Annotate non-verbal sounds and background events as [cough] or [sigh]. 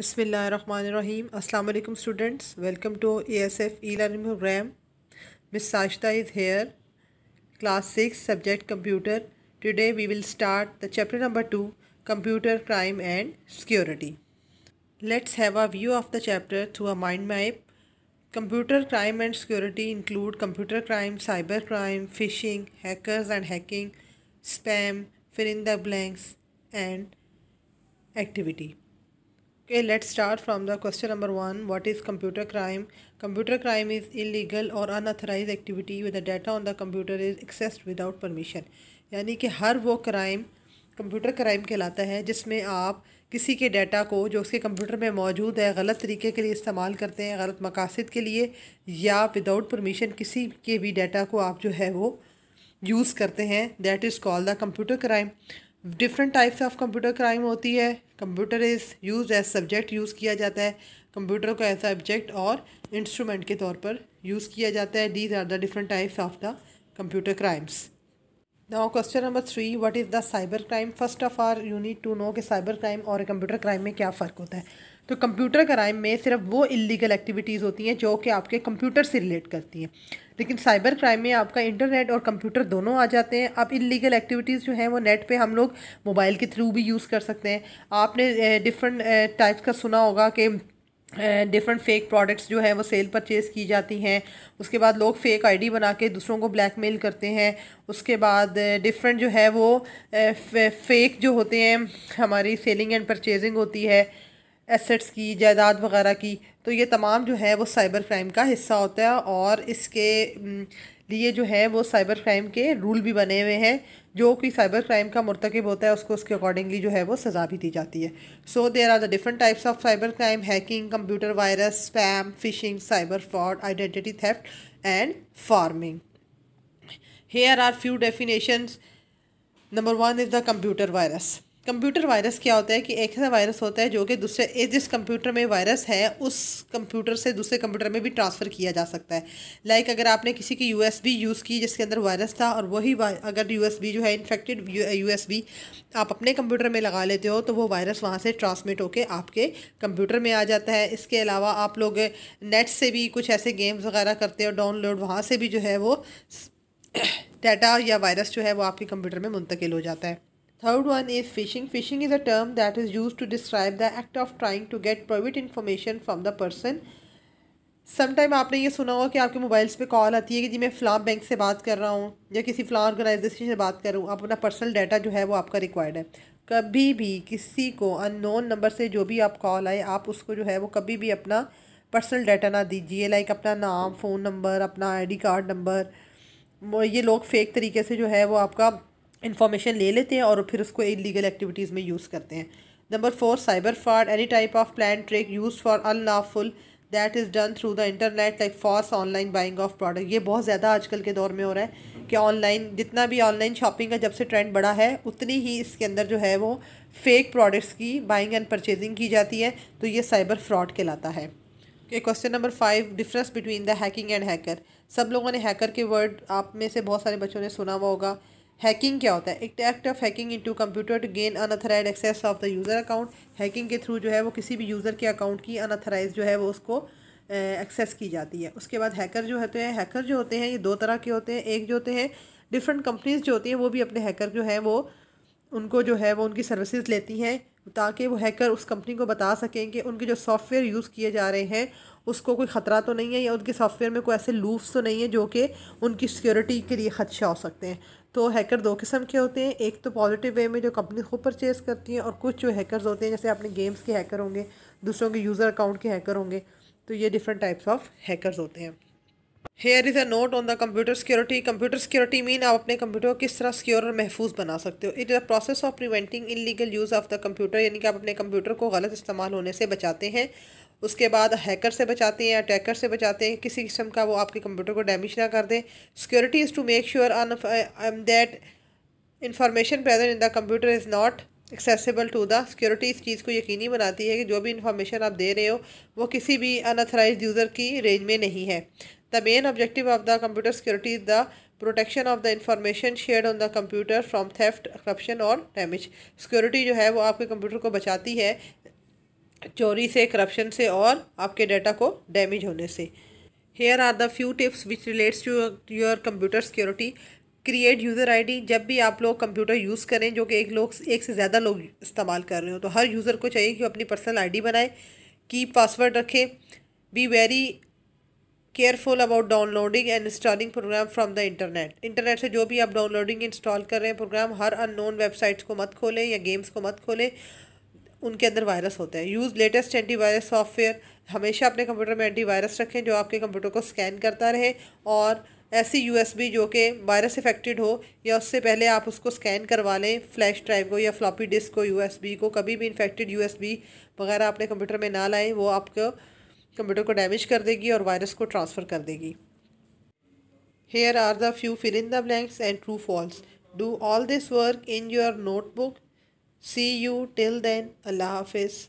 Bismillahirrahmanirrahim. Assalamu alaikum students. Welcome to ASF e-learning program. Miss Sashta is here. Class 6 subject computer. Today we will start the chapter number 2 computer crime and security. Let's have a view of the chapter through a mind map. Computer crime and security include computer crime, cyber crime, phishing, hackers and hacking, spam, fill in the blanks and activity. Okay let's start from the question number one what is computer crime computer crime is illegal और unauthorized activity with the data on the computer is access without permission यानी कि हर वो crime computer crime कहलाता है जिसमें आप किसी के डाटा को जो उसके कंप्यूटर में मौजूद है गलत तरीके के लिए इस्तेमाल करते हैं गलत मकासद के लिए या विदाउट परमिशन किसी के भी डाटा को आप जो है वो यूज़ करते हैं that is call the computer crime different types of computer crime होती है computer is use as subject use किया जाता है कंप्यूटर को एज ऑब्जेक्ट और इंस्ट्रूमेंट के तौर पर यूज़ किया जाता है these are the different types of the computer crimes now question number three what is the cyber crime first of all you need to know कि साइबर क्राइम और computer crime में क्या फ़र्क होता है तो कंप्यूटर क्राइम में सिर्फ वो इलीगल एक्टिविटीज़ होती हैं जो कि आपके कंप्यूटर से रिलेट करती हैं लेकिन साइबर क्राइम में आपका इंटरनेट और कंप्यूटर दोनों आ जाते हैं अब इलीगल एक्टिविटीज़ जो हैं वो नेट पे हम लोग मोबाइल के थ्रू भी यूज़ कर सकते हैं आपने डिफरेंट टाइप्स का सुना होगा कि डिफरेंट फेक प्रोडक्ट्स जो हैं वो सेल परचेज़ की जाती हैं उसके बाद लोग फेक आईडी बना के दूसरों को ब्लैकमेल करते हैं उसके बाद डिफरेंट जो है वो फेक जो होते हैं हमारी सेलिंग एंड परचेजिंग होती है एसेट्स की जायदाद वगैरह की तो ये तमाम जो है वो साइबर क्राइम का हिस्सा होता है और इसके लिए जो है वो साइबर क्राइम के रूल भी बने हुए हैं जो कि साइबर क्राइम का मरतकब होता है उसको उसके अकॉर्डिंगली जो है वो सज़ा भी दी जाती है so there are the different types of cyber crime hacking computer virus spam phishing cyber fraud identity theft and pharming here are few definition number one is the computer virus computer virus क्या होता है कि एक ऐसा virus होता है जो कि दूसरे जिस कंप्यूटर में वायरस है उस कंप्यूटर से दूसरे कंप्यूटर में भी ट्रांसफ़र किया जा सकता है लाइक like अगर आपने किसी की यूएसबी यूज़ की जिसके अंदर वायरस था और वही अगर यूएसबी जो है इन्फेक्टेड यू आप अपने कंप्यूटर में लगा लेते हो तो वो वायरस वहाँ से ट्रांसमिट होकर आपके कंप्यूटर में आ जाता है इसके अलावा आप लोग नेट से भी कुछ ऐसे गेम्स वगैरह करते हो डाउनलोड वहाँ से भी जो है वो डाटा [coughs] या वायरस जो है वो आपके कंप्यूटर में मुंतकिल हो जाता है Third one is phishing. Phishing is a term that is used to describe the act of trying to get private information from the person. Sometime आपने ये सुना होगा कि आपके मोबाइल्स पे कॉल आती है कि जी मैं फ़लाँ बैंक से बात कर रहा हूँ या किसी फ़लाँ ऑर्गेनाइजेशन से बात कर रहा हूँ आप अपना पर्सनल डाटा जो है वो आपका रिक्वायर्ड है कभी भी किसी को अननोन नंबर से जो भी आप कॉल आए आप उसको जो है वो कभी भी अपना पर्सनल डाटा ना दीजिए लाइक अपना नाम फ़ोन नंबर अपना आई कार्ड नंबर ये लोग फेक तरीके से जो है वो आपका इंफॉर्मेशन ले लेते हैं और फिर उसको इलीगल एक्टिविटीज़ में यूज़ करते हैं number four cyber fraud any type of plan trick use for unlawful that is done through the internet like force online buying of product ये बहुत ज़्यादा आजकल के दौर में हो रहा है कि ऑनलाइन जितना भी ऑनलाइन शॉपिंग का जब से ट्रेंड बढ़ा है उतनी ही इसके अंदर जो है वो फेक प्रोडक्ट्स की बाइंग एंड परचेजिंग की जाती है तो ये साइबर फ्रॉड कहलाता है question number five difference between the hacking and hacker सब लोगों ने हैकर के वर्ड आप में से बहुत सारे बच्चों ने सुना हुआ होगा हैकिंग क्या होता है एक act of hacking into computer to gain unauthorized access of the user account hacking के थ्रू जो है वो किसी भी यूज़र के अकाउंट की अनथराइज जो है वो उसको एक्सेस eh, की जाती है उसके बाद हैकर जो होते हैं हैकर जो होते हैं ये दो तरह के होते हैं एक जो होते हैं डिफरेंट कंपनीज़ जो होती हैं वो भी अपने हैकर जो हैं वो उनको जो है वो उनकी सर्विसेज लेती हैं ताकि वो हैकर उस कंपनी को बता सकें कि उनके जो सॉफ्टवेयर यूज़ किए जा रहे हैं उसको कोई ख़तरा तो नहीं है या उनके सॉफ्टवेयर में कोई ऐसे लूफ्स तो नहीं है जो कि उनकी सिक्योरिटी के लिए ख़दशा हो सकते हैं तो हैकर दो किस्म के होते हैं एक तो पॉजिटिव वे में जो कंपनी खुद परचेज़ करती हैं और कुछ जो हैकर होते हैं जैसे अपने गेम्स के हैकर होंगे दूसरों के यूज़र अकाउंट के हैकर होंगे तो ये डिफरेंट टाइप्स ऑफ हैकर होते हैं here is a note on the computer security computer security mean आप अपने कंप्यूटर को किस तरह सिक्योर और महफूज बना सकते हो it is a process of preventing illegal use of the computer यानी कि आप अपने कंप्यूटर को गलत इस्तेमाल होने से बचाते हैं उसके बाद हैकर से बचाते हैं अटैकर से बचाते हैं किसी किस्म का वो आपके कंप्यूटर को डैमेज ना कर दे security is to make sure on that information present in the computer is not accessible to the security इस चीज़ को यकीनी बनाती है कि जो भी इंफॉर्मेशन आप दे रहे हो वो किसी भी अनऑथराइज यूज़र की रेंज में नहीं है The main objective of the computer security is the protection of the information share on the computer from theft corruption और डैमेज सिक्योरिटी जो है वो आपके कंप्यूटर को बचाती है चोरी से करप्शन से और आपके डाटा को डैमेज होने से here are the few tips which relates to your computer security create user I D जब भी आप लोग कंप्यूटर यूज़ करें जो कि एक लोग एक से ज़्यादा लोग इस्तेमाल कर रहे हो तो हर यूज़र को चाहिए कि अपनी पर्सनल आई डी बनाए की पासवर्ड रखें be very careful about downloading and installing program from the internet internet से जो भी आप डाउनलोडिंग इंस्टॉल कर रहे हैं प्रोग्राम हर अननोन वेबसाइट्स को मत खोलें या गेम्स को मत खोलें उनके अंदर वायरस होते हैं यूज़ लेटेस्ट एंटीवायरस सॉफ्टवेयर हमेशा अपने कंप्यूटर में एंटीवायरस रखें जो आपके कंप्यूटर को स्कैन करता रहे और ऐसी बी जो कि वायरस इफेक्टेड हो या उससे पहले आप उसको स्कैन करवा लें फ्लैश ड्राइव को या फ्लॉपी डिस्क को बी को कभी भी इन्फेक्टेड बी वगैरह अपने कंप्यूटर में ना लाएँ वो आपको कंप्यूटर को डैमेज कर देगी और वायरस को ट्रांसफ़र कर देगी here are the few fill in the blanks and true false do all this work in your notebook see you till then Allah हाफिज़